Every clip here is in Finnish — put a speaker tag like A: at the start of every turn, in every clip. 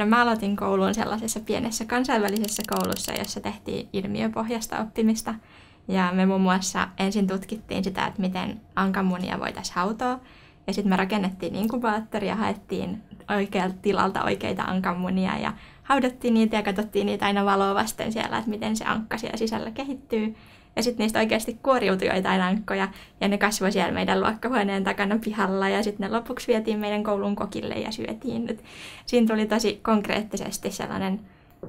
A: No mä aloitin koulun sellaisessa pienessä kansainvälisessä koulussa, jossa tehtiin ilmiöpohjasta oppimista. Ja me muun muassa ensin tutkittiin sitä, että miten ankamunia voitaisiin hautoa. Ja sitten me rakennettiin inkubaattori ja haettiin oikealta tilalta oikeita ankamunia ja haudattiin niitä ja katsottiin niitä aina valoa vasten siellä, että miten se ankka siellä sisällä kehittyy. Ja sitten niistä oikeasti kuoriutui joitain ankkoja ja ne kasvoi siellä meidän luokkahuoneen takana pihalla ja sitten ne lopuksi vietiin meidän koulun kokille ja syötiin. Et siinä tuli tosi konkreettisesti sellainen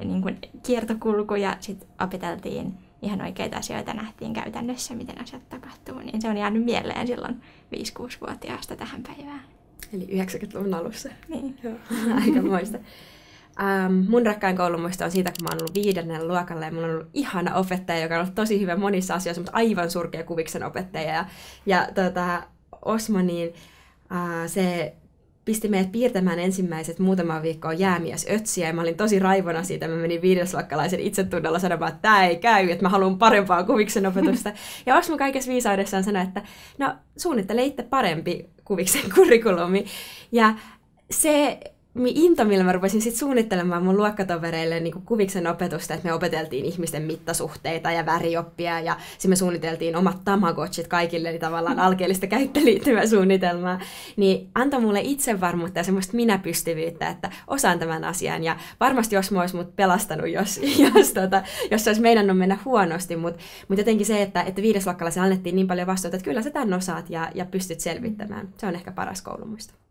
A: niin kuin kiertokulku ja sitten opeteltiin ihan oikeita asioita, nähtiin käytännössä, miten asiat tapahtuu. Niin se on jäänyt mieleen silloin 5-6-vuotiaasta tähän päivään
B: eli 90-luvun alussa.
A: Niin. Joo, aika muista.
B: Ähm, mun rakkain koulumuisto on siitä, kun mä oon ollut viidennen luokalla ja mulla on ollut ihana opettaja, joka on ollut tosi hyvä monissa asioissa, mutta aivan surkea kuviksen opettaja. Ja, ja tota, Osmo, niin äh, se pisti meidät piirtämään ensimmäiset muutama viikkoa jäämies ötsiä ja mä olin tosi raivona siitä. Mä menin viidesluokkalaisen itsetunnolla sanomaan, että tämä ei käy, että mä haluan parempaa kuviksen opetusta. ja Osmo kaikessa viisaudessaan sanoi, että no suunnittele itse parempi kuviksen kurikulumi. Ja se into, millä mä rupesin sit suunnittelemaan mun luokkatovereille niin kuviksen opetusta, että me opeteltiin ihmisten mittasuhteita ja värioppia ja sitten me suunniteltiin omat tamagotchit kaikille, eli tavallaan alkeellista käyttöliittymä suunnitelmaa, niin antoi mulle itsevarmuutta ja semmoista minäpystyvyyttä, että osaan tämän asian ja varmasti jos mä olisi mut pelastanut, jos, jos, tota, jos se olisi on mennä huonosti, mutta mut jotenkin se, että, että viidesluokkalaiselle annettiin niin paljon vastuuta, että kyllä sä tämän osaat ja, ja pystyt
A: selvittämään. Se on ehkä paras koulumuisto.